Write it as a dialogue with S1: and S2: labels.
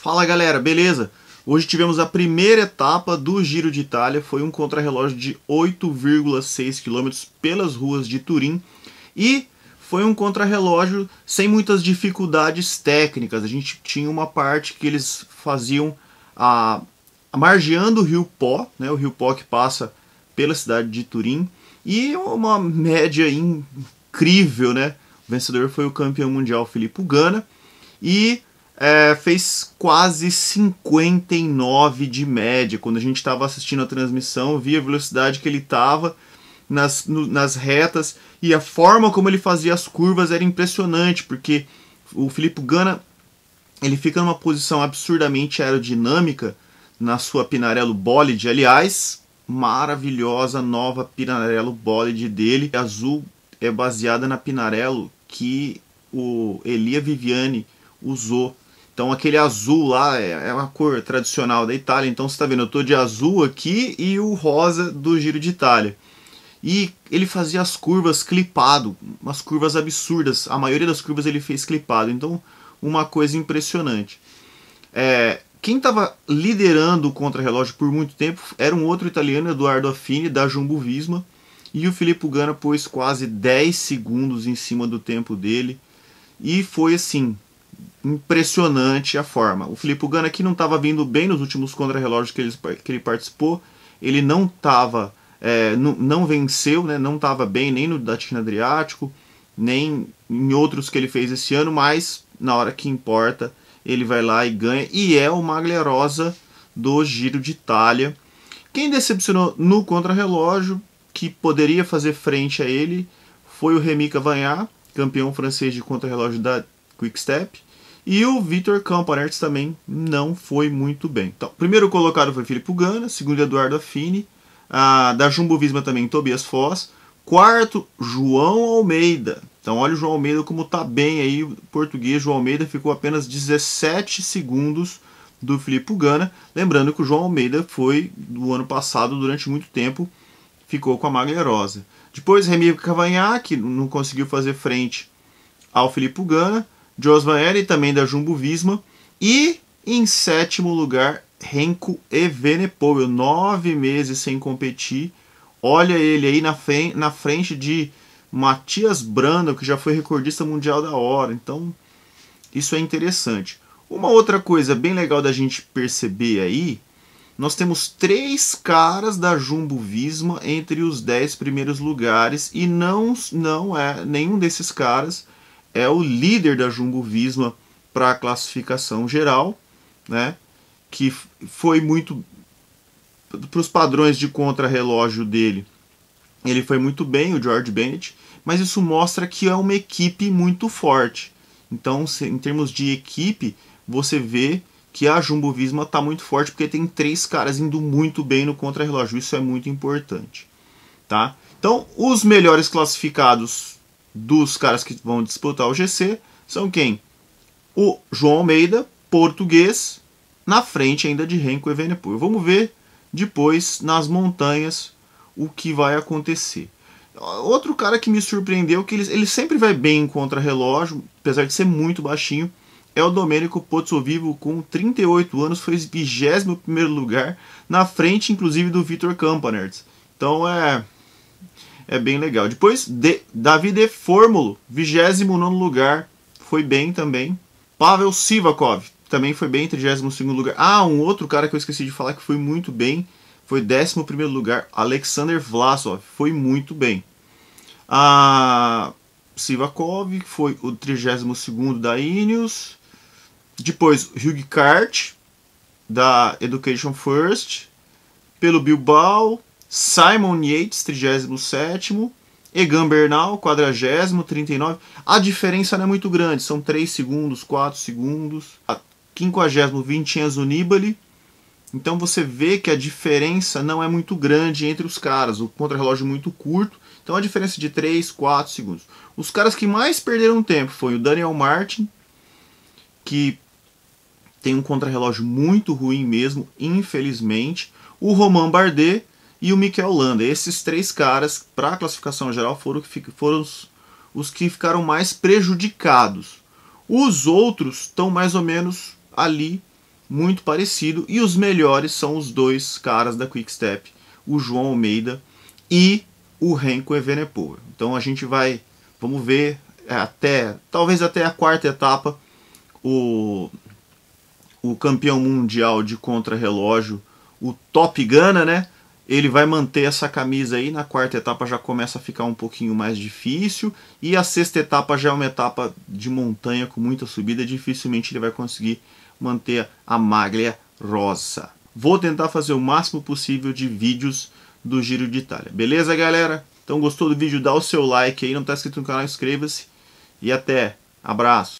S1: Fala galera, beleza? Hoje tivemos a primeira etapa do Giro de Itália, foi um contrarrelógio de 8,6 km pelas ruas de Turim e foi um contrarrelógio sem muitas dificuldades técnicas. A gente tinha uma parte que eles faziam a, a margeando o rio Pó, né, o rio Pó que passa pela cidade de Turim, e uma média incrível, né? O vencedor foi o campeão mundial Filippo Ganna e é, fez quase 59 de média. Quando a gente estava assistindo a transmissão, via a velocidade que ele estava nas, nas retas e a forma como ele fazia as curvas era impressionante, porque o Filipe Gana ele fica numa posição absurdamente aerodinâmica na sua Pinarello Bolide. Aliás, maravilhosa nova Pinarello Bolide dele. A azul é baseada na Pinarello que o Elia Viviani usou então aquele azul lá é, é, uma cor tradicional da Itália. Então você está vendo, eu estou de azul aqui e o rosa do Giro de Itália. E ele fazia as curvas clipado, umas curvas absurdas. A maioria das curvas ele fez clipado. Então uma coisa impressionante. É, quem estava liderando o contrarrelógio por muito tempo era um outro italiano, Eduardo Affini, da Jumbo Visma. E o Filippo Ganna pôs quase 10 segundos em cima do tempo dele. E foi assim, impressionante a forma. O Felipe Gana aqui não estava vindo bem nos últimos contrarrelógios que ele, que ele participou. Ele não estava. É, não, não, venceu, né? não estava bem nem no Datina Adriático, nem em outros que ele fez esse ano, mas na hora que importa, ele vai lá e ganha. E é o Maglierosa do Giro de Itália. Quem decepcionou no contrarrelógio, que poderia fazer frente a ele, foi o Remy Cavanha, campeão francês de contrarrelógio da Quick Step. E o Vitor Camponertes também não foi muito bem. Então, primeiro colocado foi Filipe Gana, segundo Eduardo Affini, a, ah, da Jumbo Visma também Tobias Foz, quarto João Almeida. Então olha o João Almeida como tá bem aí, o português João Almeida ficou apenas 17 segundos do Filipe Gana, lembrando que o João Almeida foi do ano passado durante muito tempo ficou com a Rosa. Depois Remy Cavanhaque não conseguiu fazer frente ao Filipe Gana de Osvaeri, também da Jumbo Visma. E em sétimo lugar, Renko Evenepoel, nove meses sem competir. Olha ele aí na, na frente de Matias Brando, que já foi recordista mundial da hora. Então, isso é interessante. Uma outra coisa bem legal da gente perceber aí, nós temos três caras da Jumbo Visma entre os dez primeiros lugares e não, não é nenhum desses caras é o líder da Jumbo Visma para a classificação geral, né? que foi muito para os padrões de contrarrelógio dele. Ele foi muito bem, o George Bennett, mas isso mostra que é uma equipe muito forte. Então, em termos de equipe, você vê que a Jumbo Visma está muito forte porque tem três caras indo muito bem no contrarrelógio. Isso é muito importante, tá? Então, os melhores classificados dos caras que vão disputar o GC são quem? O João Almeida, português, na frente ainda de Renko Evenepoel. Vamos ver depois nas montanhas o que vai acontecer. Outro cara que me surpreendeu, que ele, ele sempre vai bem contra relógio, apesar de ser muito baixinho, é o Domênico Pozzovivo, com 38 anos, foi 21 primeiro lugar, na frente inclusive do Vitor Campanert. Então é é bem legal. Depois, de, Davi de Fórmulo, 29 lugar, foi bem também. Pavel Sivakov, também foi bem, 32 lugar. Ah, um outro cara que eu esqueci de falar que foi muito bem, foi 11 lugar, Alexander Vlasov, foi muito bem. A ah, Sivakov foi o 32 da Ineos. Depois, Hugh Kart, da Education First, pelo Bilbao. Simon Yates, 37 Egan Bernal, 40, 39. A diferença não é muito grande, são 3 segundos, 4 segundos. A 50, Vincenzo Nibali. Então você vê que a diferença não é muito grande entre os caras, o contra-relógio é muito curto. Então a diferença é de 3, 4 segundos. Os caras que mais perderam tempo foi o Daniel Martin, que tem um contra-relógio muito ruim mesmo, infelizmente. O Romain Bardet, e o Mikel Landa. Esses três caras, para a classificação geral, foram, foram os, os que ficaram mais prejudicados. Os outros estão mais ou menos ali, muito parecido. E os melhores são os dois caras da Quick Step, o João Almeida e o Renko Evenepoel. Então a gente vai, vamos ver é, até, talvez até a quarta etapa, o, o campeão mundial de contrarrelógio, o Top Gana, né? ele vai manter essa camisa aí. Na quarta etapa já começa a ficar um pouquinho mais difícil. E a sexta etapa já é uma etapa de montanha com muita subida. Dificilmente ele vai conseguir manter a maglia rosa. Vou tentar fazer o máximo possível de vídeos do Giro de Itália. Beleza, galera? Então gostou do vídeo? Dá o seu like aí. Não está inscrito no canal, inscreva-se. E até. Abraço.